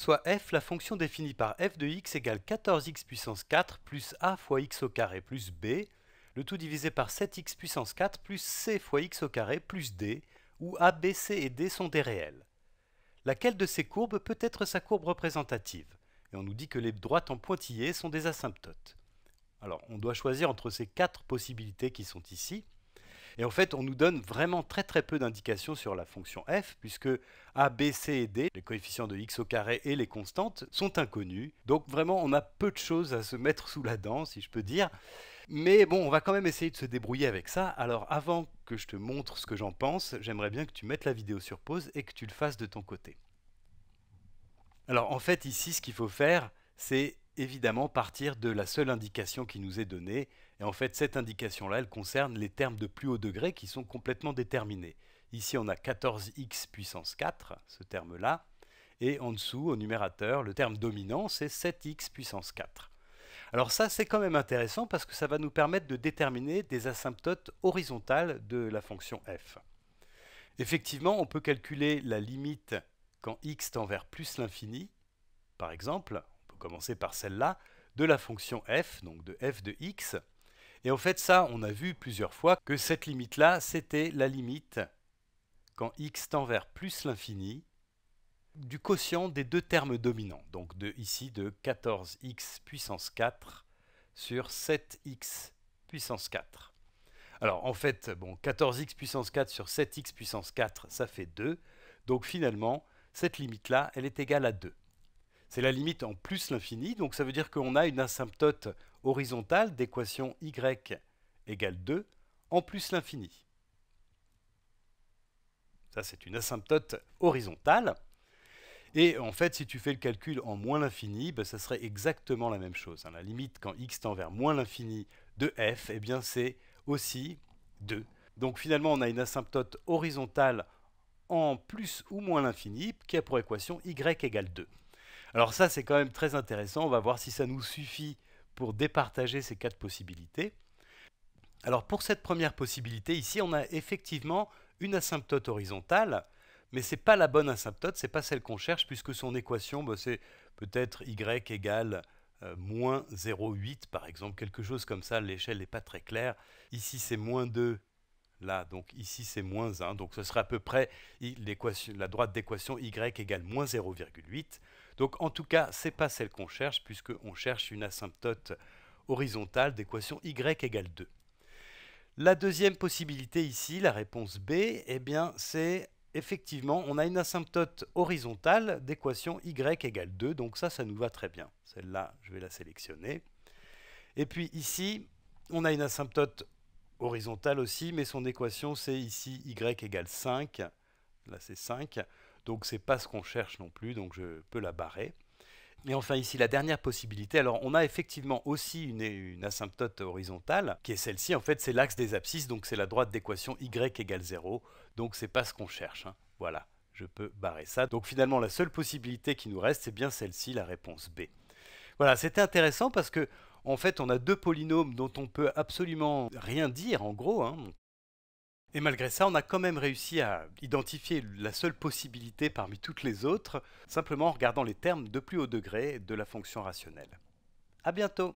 soit f la fonction définie par f de x égale 14x puissance 4 plus a fois x au carré plus b, le tout divisé par 7x puissance 4 plus c fois x au carré plus d, où a, b, c et d sont des réels. Laquelle de ces courbes peut être sa courbe représentative Et on nous dit que les droites en pointillés sont des asymptotes. Alors on doit choisir entre ces quatre possibilités qui sont ici. Et en fait, on nous donne vraiment très très peu d'indications sur la fonction f, puisque a, b, c et d, les coefficients de x au carré et les constantes, sont inconnus. Donc vraiment, on a peu de choses à se mettre sous la dent, si je peux dire. Mais bon, on va quand même essayer de se débrouiller avec ça. Alors avant que je te montre ce que j'en pense, j'aimerais bien que tu mettes la vidéo sur pause et que tu le fasses de ton côté. Alors en fait, ici, ce qu'il faut faire, c'est évidemment partir de la seule indication qui nous est donnée. Et en fait, cette indication-là, elle concerne les termes de plus haut degré qui sont complètement déterminés. Ici, on a 14x puissance 4, ce terme-là. Et en dessous, au numérateur, le terme dominant, c'est 7x puissance 4. Alors ça, c'est quand même intéressant parce que ça va nous permettre de déterminer des asymptotes horizontales de la fonction f. Effectivement, on peut calculer la limite quand x tend vers plus l'infini, par exemple, commencer par celle-là, de la fonction f, donc de f de x. Et en fait, ça, on a vu plusieurs fois que cette limite-là, c'était la limite, quand x tend vers plus l'infini, du quotient des deux termes dominants. Donc de, ici, de 14x puissance 4 sur 7x puissance 4. Alors en fait, bon, 14x puissance 4 sur 7x puissance 4, ça fait 2. Donc finalement, cette limite-là, elle est égale à 2. C'est la limite en plus l'infini, donc ça veut dire qu'on a une asymptote horizontale d'équation y égale 2 en plus l'infini. Ça, c'est une asymptote horizontale. Et en fait, si tu fais le calcul en moins l'infini, ben, ça serait exactement la même chose. Hein. La limite quand x tend vers moins l'infini de f, et eh bien c'est aussi 2. Donc finalement, on a une asymptote horizontale en plus ou moins l'infini qui a pour équation y égale 2. Alors ça, c'est quand même très intéressant. On va voir si ça nous suffit pour départager ces quatre possibilités. Alors pour cette première possibilité, ici, on a effectivement une asymptote horizontale, mais ce n'est pas la bonne asymptote, ce n'est pas celle qu'on cherche, puisque son équation, bah, c'est peut-être y égale euh, moins 0,8, par exemple, quelque chose comme ça, l'échelle n'est pas très claire. Ici, c'est moins 2, là, donc ici, c'est moins 1, donc ce serait à peu près la droite d'équation y égale moins 0,8. Donc en tout cas, ce n'est pas celle qu'on cherche, puisqu'on cherche une asymptote horizontale d'équation y égale 2. La deuxième possibilité ici, la réponse B, eh bien c'est effectivement, on a une asymptote horizontale d'équation y égale 2, donc ça, ça nous va très bien. Celle-là, je vais la sélectionner. Et puis ici, on a une asymptote horizontale aussi, mais son équation, c'est ici y égale 5. Là, c'est 5. Donc c'est pas ce qu'on cherche non plus, donc je peux la barrer. Et enfin ici, la dernière possibilité, alors on a effectivement aussi une, asymptote horizontale, qui est celle-ci, en fait c'est l'axe des abscisses, donc c'est la droite d'équation y égale 0, donc c'est pas ce qu'on cherche, hein. voilà, je peux barrer ça. Donc finalement la seule possibilité qui nous reste, c'est bien celle-ci, la réponse B. Voilà, c'était intéressant parce que en fait on a deux polynômes dont on peut absolument rien dire en gros, hein. Et malgré ça, on a quand même réussi à identifier la seule possibilité parmi toutes les autres, simplement en regardant les termes de plus haut degré de la fonction rationnelle. À bientôt